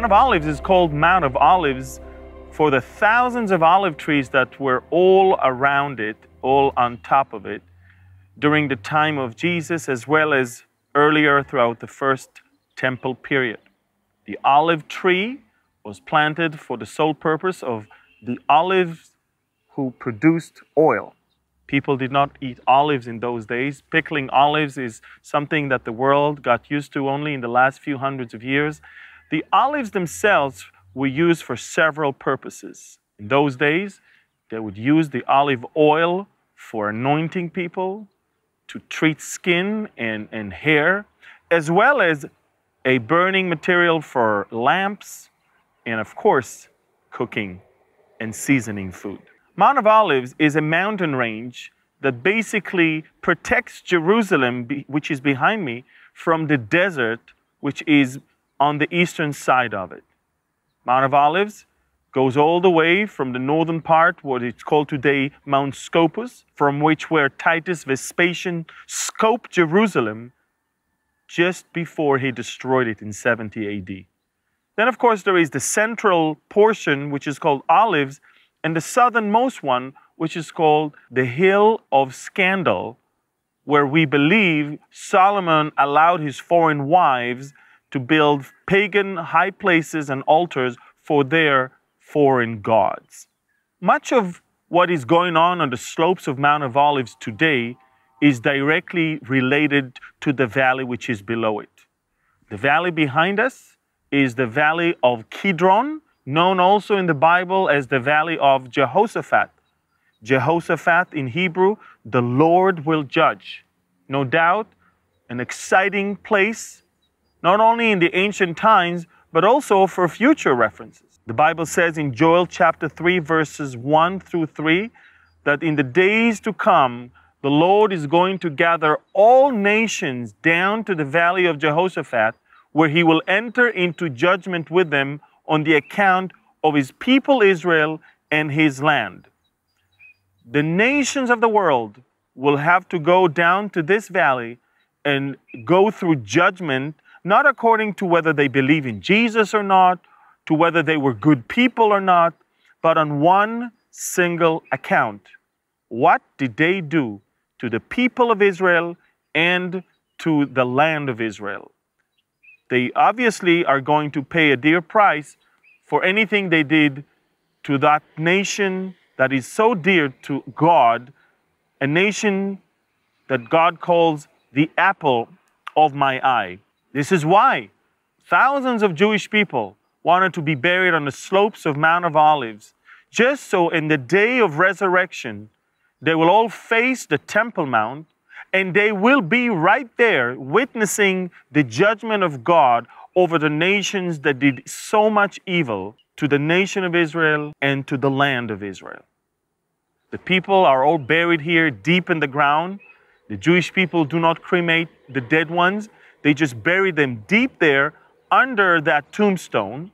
Mount of Olives is called Mount of Olives for the thousands of olive trees that were all around it, all on top of it, during the time of Jesus as well as earlier throughout the first temple period. The olive tree was planted for the sole purpose of the olives who produced oil. People did not eat olives in those days. Pickling olives is something that the world got used to only in the last few hundreds of years. The olives themselves were used for several purposes. In those days, they would use the olive oil for anointing people, to treat skin and, and hair, as well as a burning material for lamps, and of course, cooking and seasoning food. Mount of Olives is a mountain range that basically protects Jerusalem, which is behind me, from the desert, which is on the eastern side of it. Mount of Olives goes all the way from the northern part, what it's called today Mount Scopus, from which where Titus Vespasian scoped Jerusalem just before he destroyed it in 70 AD. Then, of course, there is the central portion, which is called Olives, and the southernmost one, which is called the Hill of Scandal, where we believe Solomon allowed his foreign wives to build pagan high places and altars for their foreign gods. Much of what is going on on the slopes of Mount of Olives today is directly related to the valley which is below it. The valley behind us is the valley of Kidron, known also in the Bible as the valley of Jehoshaphat. Jehoshaphat in Hebrew, the Lord will judge. No doubt, an exciting place not only in the ancient times, but also for future references. The Bible says in Joel chapter 3, verses 1 through 3, that in the days to come, the Lord is going to gather all nations down to the valley of Jehoshaphat, where he will enter into judgment with them on the account of his people Israel and his land. The nations of the world will have to go down to this valley and go through judgment not according to whether they believe in Jesus or not, to whether they were good people or not, but on one single account. What did they do to the people of Israel and to the land of Israel? They obviously are going to pay a dear price for anything they did to that nation that is so dear to God, a nation that God calls the apple of my eye. This is why thousands of Jewish people wanted to be buried on the slopes of Mount of Olives, just so in the day of resurrection, they will all face the Temple Mount and they will be right there witnessing the judgment of God over the nations that did so much evil to the nation of Israel and to the land of Israel. The people are all buried here deep in the ground. The Jewish people do not cremate the dead ones they just buried them deep there under that tombstone.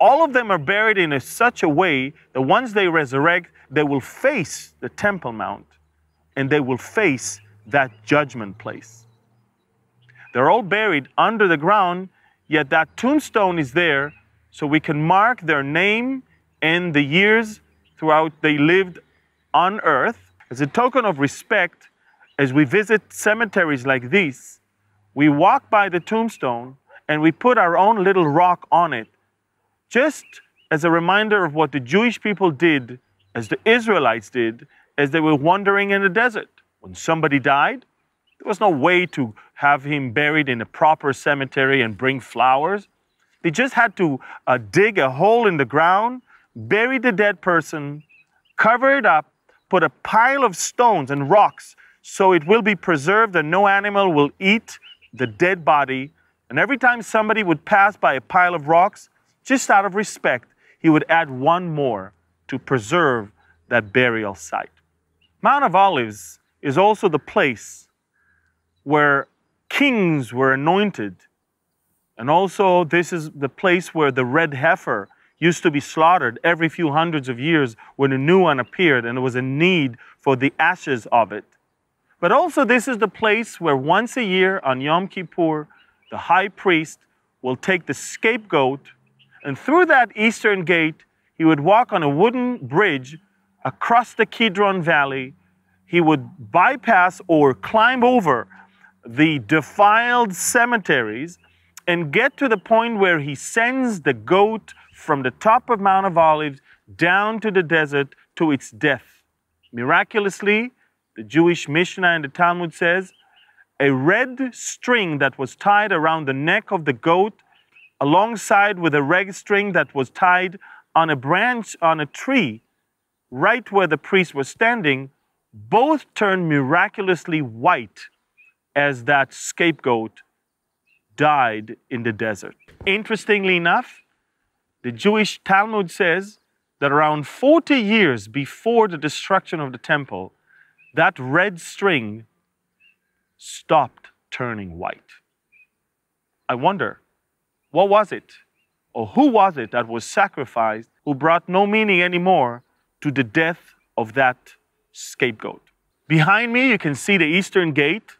All of them are buried in a, such a way that once they resurrect, they will face the Temple Mount and they will face that judgment place. They're all buried under the ground, yet that tombstone is there so we can mark their name and the years throughout they lived on earth as a token of respect as we visit cemeteries like these we walk by the tombstone and we put our own little rock on it, just as a reminder of what the Jewish people did, as the Israelites did, as they were wandering in the desert. When somebody died, there was no way to have him buried in a proper cemetery and bring flowers. They just had to uh, dig a hole in the ground, bury the dead person, cover it up, put a pile of stones and rocks so it will be preserved and no animal will eat the dead body, and every time somebody would pass by a pile of rocks, just out of respect, he would add one more to preserve that burial site. Mount of Olives is also the place where kings were anointed. And also, this is the place where the red heifer used to be slaughtered every few hundreds of years when a new one appeared and there was a need for the ashes of it. But also, this is the place where once a year on Yom Kippur, the high priest will take the scapegoat, and through that eastern gate, he would walk on a wooden bridge across the Kidron Valley. He would bypass or climb over the defiled cemeteries and get to the point where he sends the goat from the top of Mount of Olives down to the desert to its death. Miraculously, the Jewish Mishnah and the Talmud says, a red string that was tied around the neck of the goat, alongside with a red string that was tied on a branch on a tree, right where the priest was standing, both turned miraculously white as that scapegoat died in the desert. Interestingly enough, the Jewish Talmud says that around 40 years before the destruction of the temple, that red string stopped turning white. I wonder, what was it? Or who was it that was sacrificed who brought no meaning anymore to the death of that scapegoat? Behind me, you can see the Eastern Gate.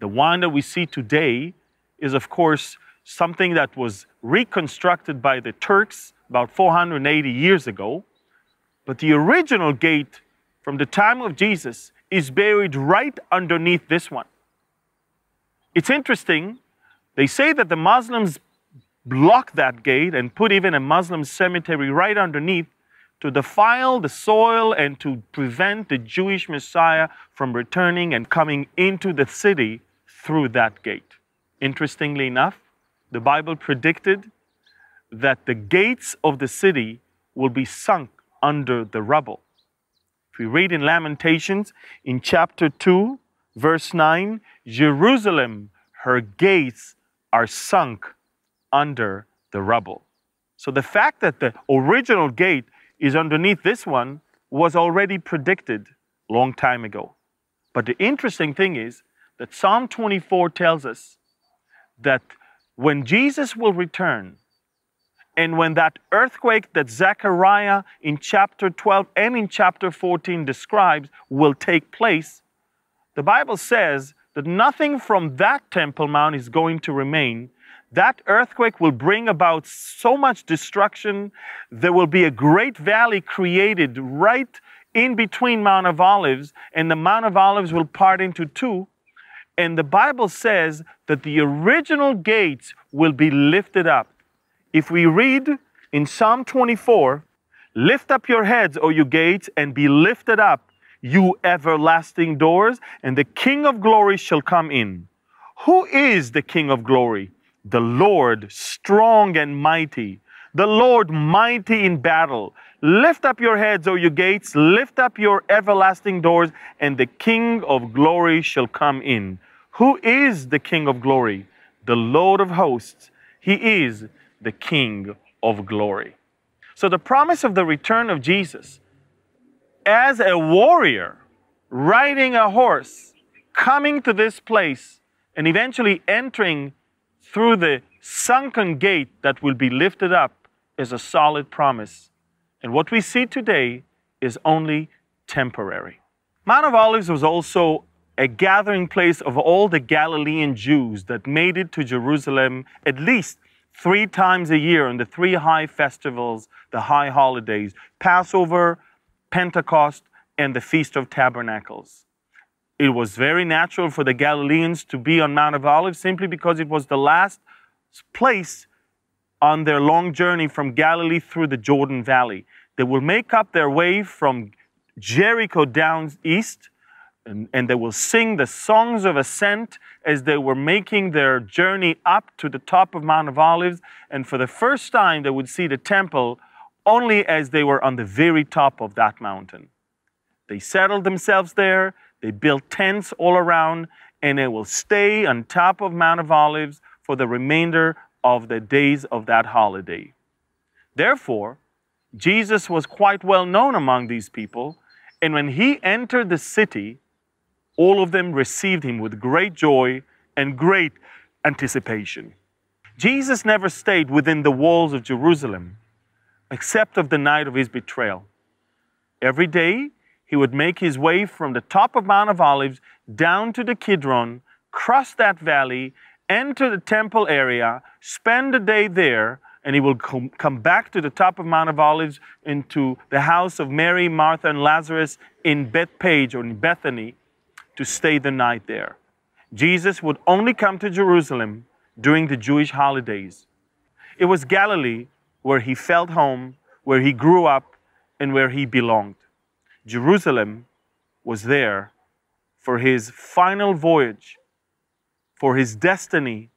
The one that we see today is, of course, something that was reconstructed by the Turks about 480 years ago. But the original gate from the time of Jesus is buried right underneath this one. It's interesting. They say that the Muslims blocked that gate and put even a Muslim cemetery right underneath to defile the soil and to prevent the Jewish Messiah from returning and coming into the city through that gate. Interestingly enough, the Bible predicted that the gates of the city will be sunk under the rubble we read in Lamentations in chapter 2, verse 9, Jerusalem, her gates are sunk under the rubble. So the fact that the original gate is underneath this one was already predicted long time ago. But the interesting thing is that Psalm 24 tells us that when Jesus will return, and when that earthquake that Zechariah in chapter 12 and in chapter 14 describes will take place, the Bible says that nothing from that Temple Mount is going to remain. That earthquake will bring about so much destruction. There will be a great valley created right in between Mount of Olives, and the Mount of Olives will part into two. And the Bible says that the original gates will be lifted up. If we read in Psalm 24, lift up your heads, O you gates, and be lifted up, you everlasting doors, and the King of glory shall come in. Who is the King of glory? The Lord, strong and mighty. The Lord, mighty in battle. Lift up your heads, O you gates, lift up your everlasting doors, and the King of glory shall come in. Who is the King of glory? The Lord of hosts. He is the King of glory. So the promise of the return of Jesus as a warrior riding a horse, coming to this place, and eventually entering through the sunken gate that will be lifted up is a solid promise. And what we see today is only temporary. Mount of Olives was also a gathering place of all the Galilean Jews that made it to Jerusalem, at least three times a year on the three high festivals, the high holidays Passover, Pentecost, and the Feast of Tabernacles. It was very natural for the Galileans to be on Mount of Olives simply because it was the last place on their long journey from Galilee through the Jordan Valley. They will make up their way from Jericho down east and, and, they will sing the songs of ascent as they were making their journey up to the top of Mount of Olives. And for the first time, they would see the temple only as they were on the very top of that mountain. They settled themselves there, they built tents all around, and they will stay on top of Mount of Olives for the remainder of the days of that holiday. Therefore, Jesus was quite well known among these people, and when he entered the city, all of them received him with great joy and great anticipation. Jesus never stayed within the walls of Jerusalem, except of the night of his betrayal. Every day, he would make his way from the top of Mount of Olives down to the Kidron, cross that valley, enter the temple area, spend a day there, and he will com- come back to the top of Mount of Olives into the house of Mary, Martha, and Lazarus in Bethpage or in Bethany, to stay the night there. Jesus would only come to Jerusalem during the Jewish holidays. It was Galilee where he felt home, where he grew up, and where he belonged. Jerusalem was there for his final voyage, for his destiny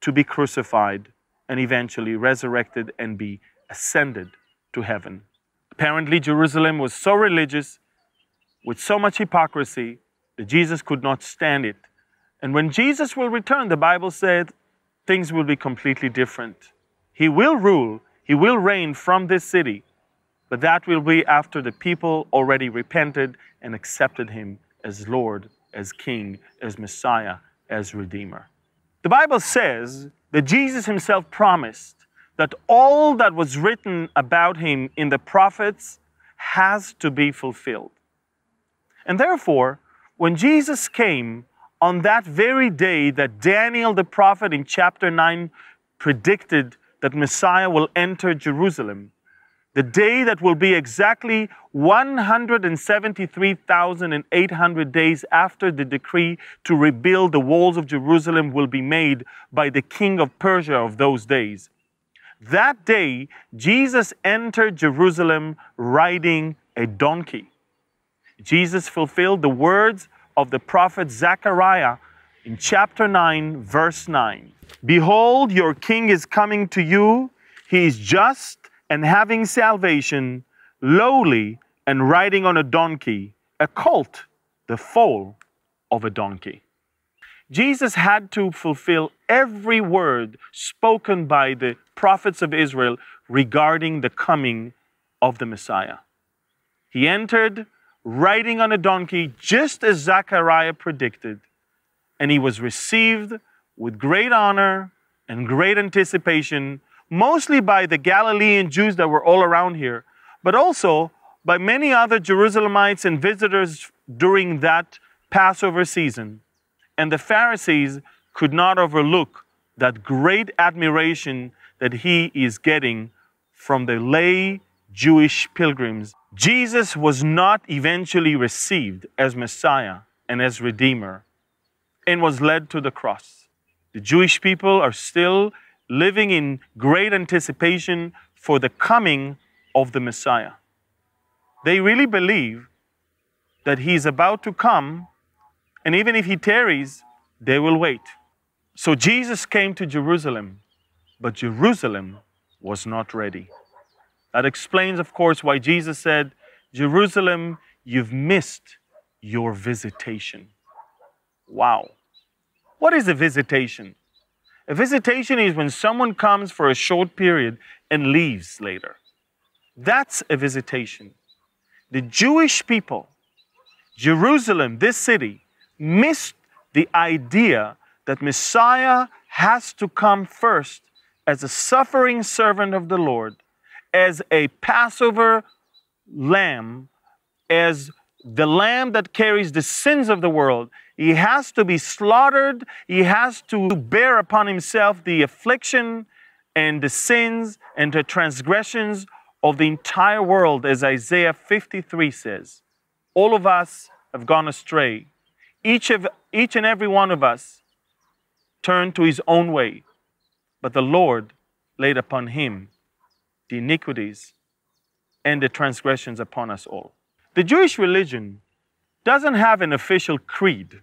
to be crucified and eventually resurrected and be ascended to heaven. Apparently, Jerusalem was so religious, with so much hypocrisy, Jesus could not stand it. And when Jesus will return, the Bible said things will be completely different. He will rule, he will reign from this city, but that will be after the people already repented and accepted him as Lord, as King, as Messiah, as Redeemer. The Bible says that Jesus himself promised that all that was written about him in the prophets has to be fulfilled. And therefore, when Jesus came on that very day that Daniel the prophet in chapter 9 predicted that Messiah will enter Jerusalem, the day that will be exactly 173,800 days after the decree to rebuild the walls of Jerusalem will be made by the king of Persia of those days. That day, Jesus entered Jerusalem riding a donkey. Jesus fulfilled the words of the prophet Zechariah in chapter 9, verse 9. Behold, your king is coming to you. He is just and having salvation, lowly and riding on a donkey, a colt, the foal of a donkey. Jesus had to fulfill every word spoken by the prophets of Israel regarding the coming of the Messiah. He entered riding on a donkey, just as Zechariah predicted. And he was received with great honor and great anticipation, mostly by the Galilean Jews that were all around here, but also by many other Jerusalemites and visitors during that Passover season. And the Pharisees could not overlook that great admiration that he is getting from the lay Jewish pilgrims. Jesus was not eventually received as Messiah and as Redeemer and was led to the cross. The Jewish people are still living in great anticipation for the coming of the Messiah. They really believe that he is about to come, and even if he tarries, they will wait. So Jesus came to Jerusalem, but Jerusalem was not ready. That explains, of course, why Jesus said, Jerusalem, you've missed your visitation. Wow. What is a visitation? A visitation is when someone comes for a short period and leaves later. That's a visitation. The Jewish people, Jerusalem, this city, missed the idea that Messiah has to come first as a suffering servant of the Lord as a Passover lamb, as the lamb that carries the sins of the world. He has to be slaughtered. He has to bear upon himself the affliction and the sins and the transgressions of the entire world, as Isaiah 53 says. All of us have gone astray. Each, of, each and every one of us turned to his own way, but the Lord laid upon him the iniquities, and the transgressions upon us all. The Jewish religion doesn't have an official creed.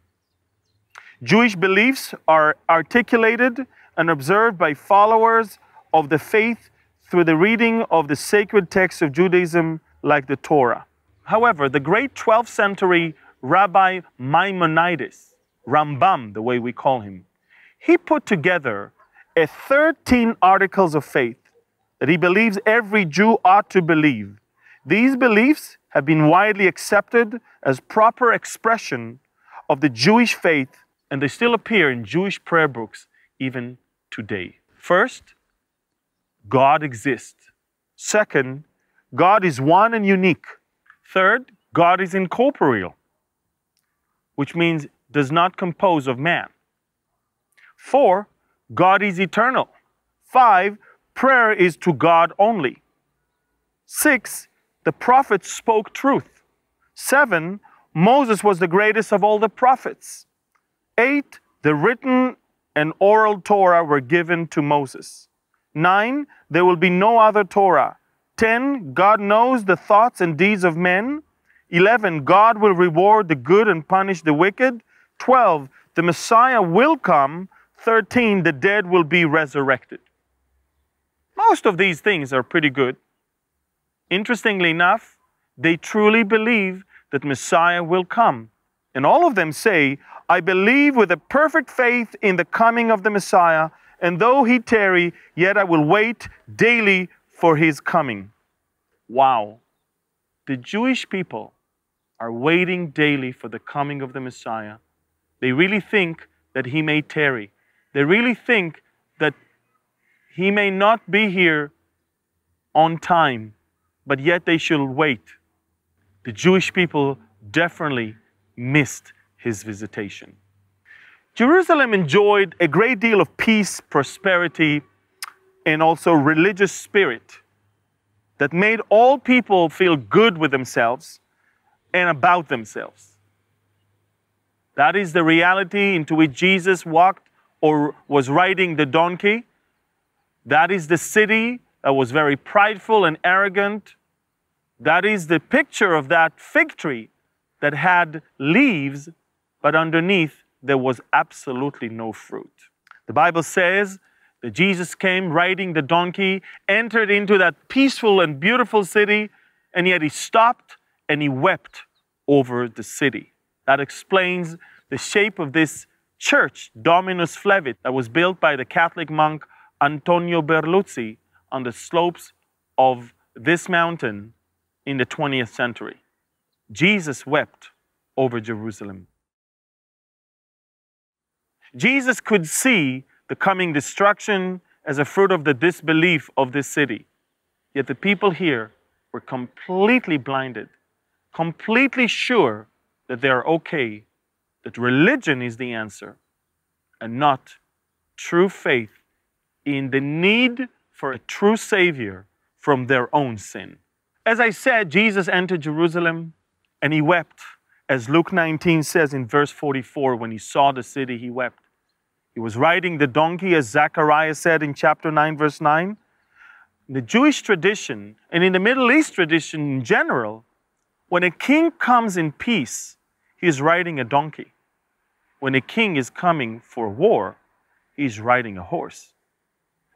Jewish beliefs are articulated and observed by followers of the faith through the reading of the sacred texts of Judaism, like the Torah. However, the great 12th century Rabbi Maimonides, Rambam, the way we call him, he put together a 13 articles of faith that he believes every Jew ought to believe. These beliefs have been widely accepted as proper expression of the Jewish faith, and they still appear in Jewish prayer books even today. First, God exists. Second, God is one and unique. Third, God is incorporeal, which means does not compose of man. Four, God is eternal. Five, prayer is to God only. Six, the prophets spoke truth. Seven, Moses was the greatest of all the prophets. Eight, the written and oral Torah were given to Moses. Nine, there will be no other Torah. Ten, God knows the thoughts and deeds of men. Eleven, God will reward the good and punish the wicked. Twelve, the Messiah will come. Thirteen, the dead will be resurrected. Most of these things are pretty good. Interestingly enough, they truly believe that Messiah will come. And all of them say, I believe with a perfect faith in the coming of the Messiah, and though he tarry, yet I will wait daily for his coming. Wow. The Jewish people are waiting daily for the coming of the Messiah. They really think that he may tarry. They really think he may not be here on time, but yet they should wait. The Jewish people definitely missed his visitation. Jerusalem enjoyed a great deal of peace, prosperity, and also religious spirit that made all people feel good with themselves and about themselves. That is the reality into which Jesus walked or was riding the donkey that is the city that was very prideful and arrogant. That is the picture of that fig tree that had leaves, but underneath there was absolutely no fruit. The Bible says that Jesus came riding the donkey, entered into that peaceful and beautiful city, and yet he stopped and he wept over the city. That explains the shape of this church, Dominus Flevit, that was built by the Catholic monk Antonio Berluzzi on the slopes of this mountain in the 20th century. Jesus wept over Jerusalem. Jesus could see the coming destruction as a fruit of the disbelief of this city. Yet the people here were completely blinded, completely sure that they are okay, that religion is the answer, and not true faith in the need for a true Savior from their own sin. As I said, Jesus entered Jerusalem and he wept. As Luke 19 says in verse 44, when he saw the city, he wept. He was riding the donkey, as Zechariah said in chapter 9, verse 9. In the Jewish tradition, and in the Middle East tradition in general, when a king comes in peace, he is riding a donkey. When a king is coming for war, he's riding a horse.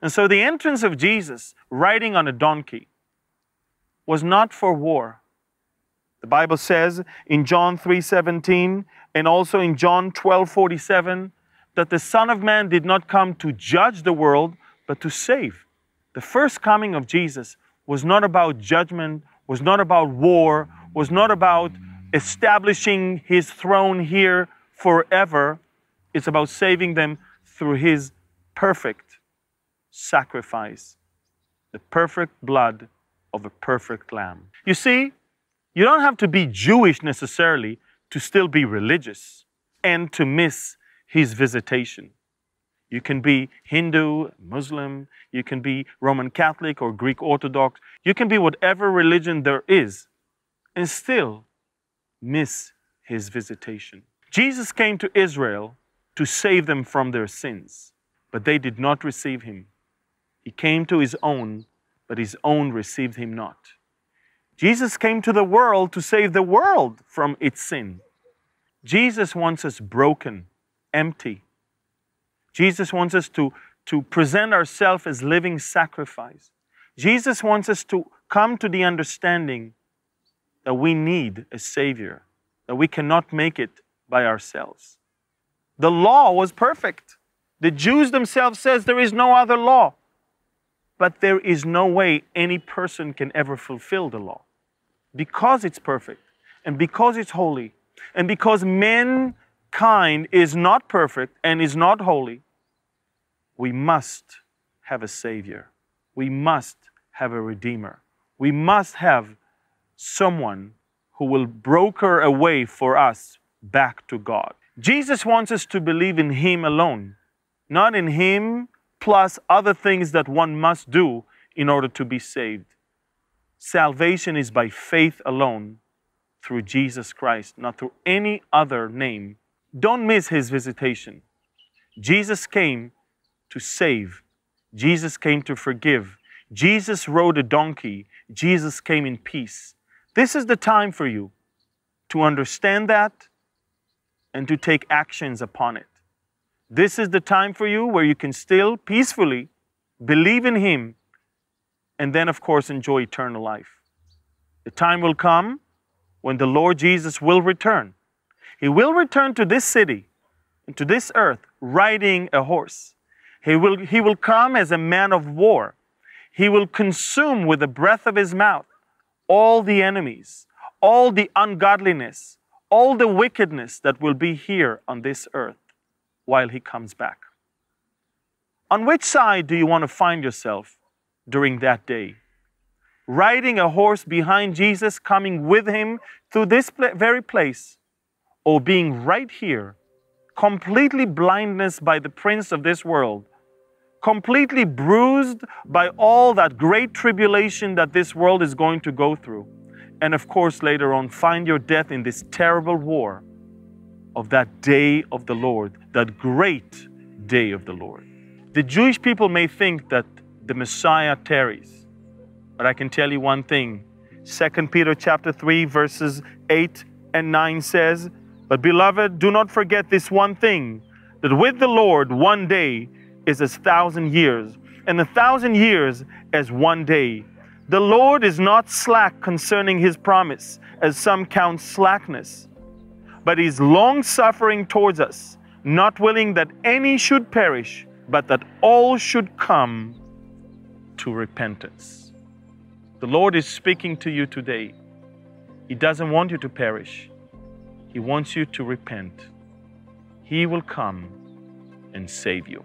And so the entrance of Jesus riding on a donkey was not for war. The Bible says in John 3:17 and also in John 12:47 that the Son of Man did not come to judge the world but to save. The first coming of Jesus was not about judgment, was not about war, was not about establishing his throne here forever. It's about saving them through his perfect sacrifice, the perfect blood of a perfect lamb. You see, you don't have to be Jewish necessarily to still be religious and to miss his visitation. You can be Hindu, Muslim, you can be Roman Catholic or Greek Orthodox, you can be whatever religion there is and still miss his visitation. Jesus came to Israel to save them from their sins, but they did not receive him. He came to his own, but his own received him not. Jesus came to the world to save the world from its sin. Jesus wants us broken, empty. Jesus wants us to, to present ourselves as living sacrifice. Jesus wants us to come to the understanding that we need a Savior, that we cannot make it by ourselves. The law was perfect. The Jews themselves says there is no other law. But there is no way any person can ever fulfill the law. Because it's perfect, and because it's holy, and because mankind is not perfect and is not holy, we must have a Savior. We must have a Redeemer. We must have someone who will broker a way for us back to God. Jesus wants us to believe in Him alone, not in Him plus other things that one must do in order to be saved. Salvation is by faith alone through Jesus Christ, not through any other name. Don't miss his visitation. Jesus came to save, Jesus came to forgive, Jesus rode a donkey, Jesus came in peace. This is the time for you to understand that and to take actions upon it. This is the time for you where you can still peacefully believe in Him and then, of course, enjoy eternal life. The time will come when the Lord Jesus will return. He will return to this city and to this earth riding a horse. He will, he will come as a man of war. He will consume with the breath of his mouth all the enemies, all the ungodliness, all the wickedness that will be here on this earth while he comes back. On which side do you want to find yourself during that day? Riding a horse behind Jesus, coming with him through this very place, or being right here, completely blindness by the prince of this world, completely bruised by all that great tribulation that this world is going to go through. And of course, later on, find your death in this terrible war of that day of the Lord, that great day of the Lord. The Jewish people may think that the Messiah tarries, but I can tell you one thing. 2 Peter chapter 3 verses 8 and 9 says, "But beloved, do not forget this one thing, that with the Lord one day is as thousand years, and a thousand years as one day." The Lord is not slack concerning his promise, as some count slackness, but is long suffering towards us, not willing that any should perish, but that all should come to repentance. The Lord is speaking to you today. He doesn't want you to perish, He wants you to repent. He will come and save you.